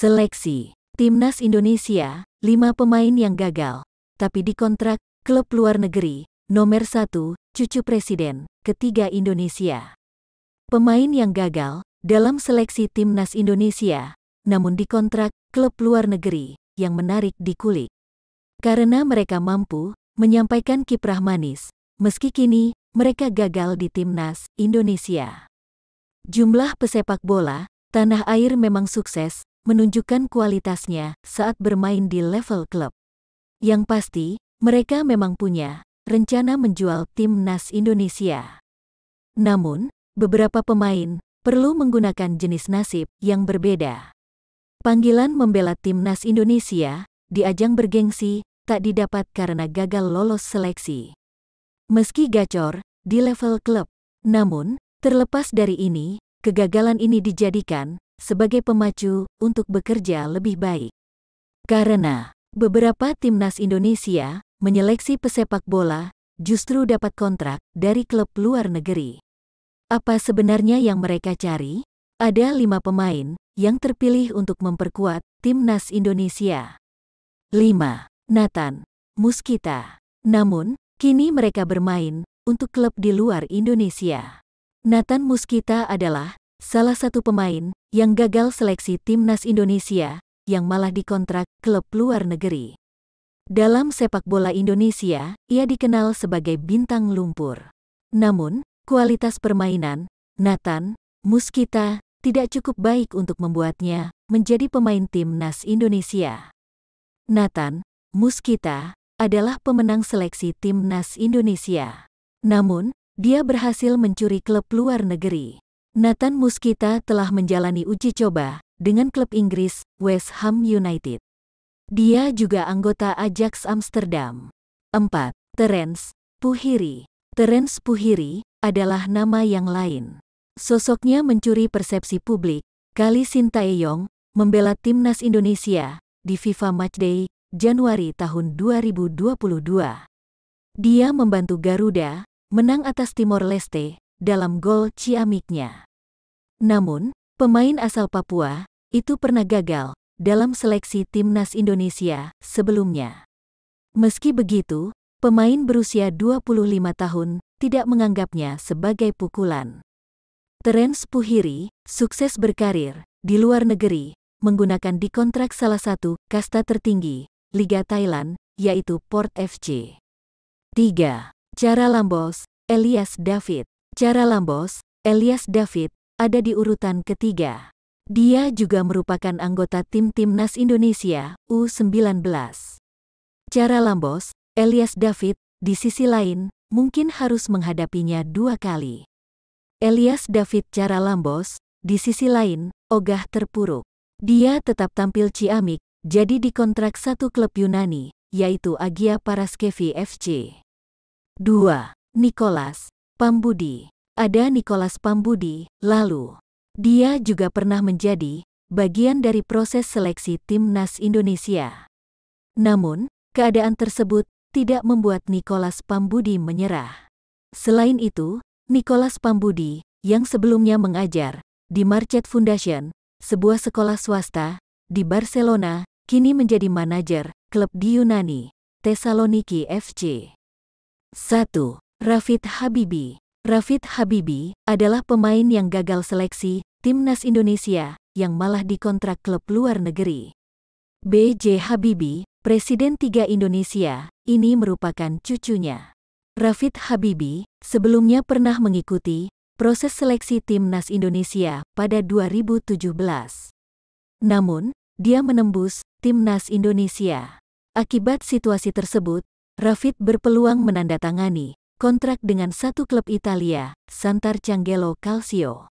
Seleksi Timnas Indonesia, 5 pemain yang gagal, tapi dikontrak klub luar negeri, nomor 1, cucu presiden, ketiga Indonesia. Pemain yang gagal dalam seleksi Timnas Indonesia, namun dikontrak klub luar negeri, yang menarik di kulit. Karena mereka mampu menyampaikan kiprah manis, meski kini mereka gagal di Timnas Indonesia. Jumlah pesepak bola tanah air memang sukses menunjukkan kualitasnya saat bermain di level klub. Yang pasti, mereka memang punya rencana menjual timnas Indonesia. Namun, beberapa pemain perlu menggunakan jenis nasib yang berbeda. Panggilan membela timnas Indonesia di ajang bergengsi tak didapat karena gagal lolos seleksi. Meski gacor di level klub, namun terlepas dari ini, kegagalan ini dijadikan sebagai pemacu untuk bekerja lebih baik. Karena beberapa timnas Indonesia menyeleksi pesepak bola justru dapat kontrak dari klub luar negeri. Apa sebenarnya yang mereka cari? Ada lima pemain yang terpilih untuk memperkuat timnas Indonesia. 5. Nathan Muskita. Namun, kini mereka bermain untuk klub di luar Indonesia. Nathan Muskita adalah salah satu pemain yang gagal seleksi timnas Indonesia, yang malah dikontrak klub luar negeri. Dalam sepak bola Indonesia, ia dikenal sebagai bintang lumpur. Namun, kualitas permainan, Nathan, Muskita, tidak cukup baik untuk membuatnya menjadi pemain timnas Indonesia. Nathan, Muskita, adalah pemenang seleksi timnas Indonesia. Namun, dia berhasil mencuri klub luar negeri. Nathan Muskita telah menjalani uji coba dengan klub Inggris West Ham United. Dia juga anggota Ajax Amsterdam. 4. Terence Puhiri Terence Puhiri adalah nama yang lain. Sosoknya mencuri persepsi publik. Kali Sintayong membela timnas Indonesia di FIFA Matchday Januari tahun 2022. Dia membantu Garuda menang atas Timor Leste dalam gol ciamiknya. Namun, pemain asal Papua itu pernah gagal dalam seleksi timnas Indonesia sebelumnya. Meski begitu, pemain berusia 25 tahun tidak menganggapnya sebagai pukulan. Terence Puhiri sukses berkarir di luar negeri menggunakan dikontrak salah satu kasta tertinggi Liga Thailand, yaitu Port FC. 3. Cara Lambos, Elias David Cara Lambos, Elias David, ada di urutan ketiga. Dia juga merupakan anggota tim Timnas Indonesia U19. Cara Lambos, Elias David, di sisi lain, mungkin harus menghadapinya dua kali. Elias David Cara Lambos, di sisi lain, ogah terpuruk. Dia tetap tampil ciamik, jadi dikontrak satu klub Yunani, yaitu Agia Paraskevi FC. 2. Nicholas, Pambudi. Ada Nicholas Pambudi, lalu dia juga pernah menjadi bagian dari proses seleksi timnas Indonesia. Namun, keadaan tersebut tidak membuat Nicholas Pambudi menyerah. Selain itu, Nicholas Pambudi, yang sebelumnya mengajar di Marchet Foundation, sebuah sekolah swasta di Barcelona, kini menjadi manajer klub di Yunani, Thessaloniki FC. 1. Rafid Habibi Rafid Habibi adalah pemain yang gagal seleksi timnas Indonesia yang malah dikontrak klub luar negeri. B.J. Habibi, Presiden Tiga Indonesia, ini merupakan cucunya. Rafid Habibi sebelumnya pernah mengikuti proses seleksi timnas Indonesia pada 2017. Namun, dia menembus timnas Indonesia. Akibat situasi tersebut, Rafid berpeluang menandatangani kontrak dengan satu klub Italia, Santar Canggelo Calcio.